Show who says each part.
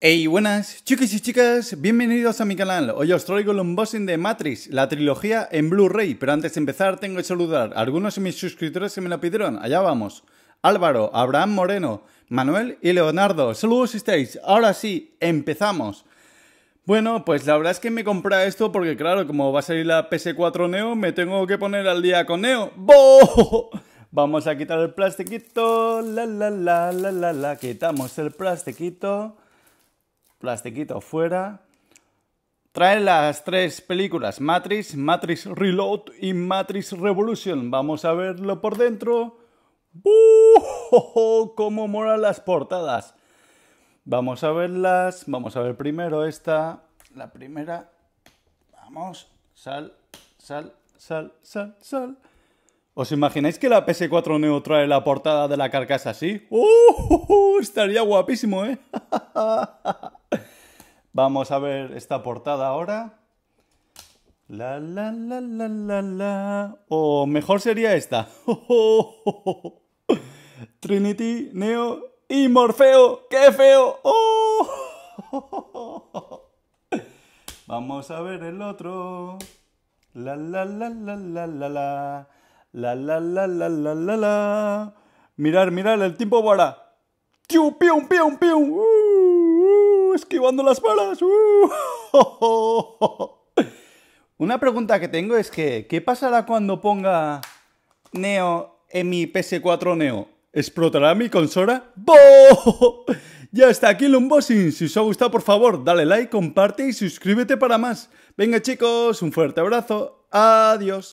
Speaker 1: Hey, buenas chicos y chicas, bienvenidos a mi canal. Hoy os traigo el unboxing de Matrix, la trilogía en Blu-ray, pero antes de empezar tengo que saludar a algunos de mis suscriptores que me lo pidieron. Allá vamos. Álvaro, Abraham Moreno, Manuel y Leonardo. Saludos estáis. Ahora sí, empezamos. Bueno, pues la verdad es que me compré esto porque claro, como va a salir la PS4 Neo, me tengo que poner al día con Neo. ¡Bo! Vamos a quitar el plastiquito. La la la la la la. Quitamos el plastiquito plastiquito fuera. Trae las tres películas Matrix, Matrix Reload y Matrix Revolution. Vamos a verlo por dentro. ¡Uh! ¡Cómo moran las portadas! Vamos a verlas. Vamos a ver primero esta. La primera. Vamos. Sal, sal, sal, sal, sal. ¿Os imagináis que la PS4 Neo trae la portada de la carcasa así? ¡Uh! Estaría guapísimo, ¿eh? Vamos a ver esta portada ahora. La la la la la la. O mejor sería esta. Trinity, Neo y Morfeo. ¡Qué feo! Vamos a ver el otro. La la la la la la la. La la la la la la la. Mirar, mirar, el tiempo para. ¡Pium, Piu, piu, Uh, esquivando las balas. Uh. Una pregunta que tengo es que, ¿qué pasará cuando ponga Neo en mi PS4 Neo? ¿Explotará mi consola? Ya está aquí el unboxing. Si os ha gustado, por favor, dale like, comparte y suscríbete para más. Venga chicos, un fuerte abrazo. Adiós.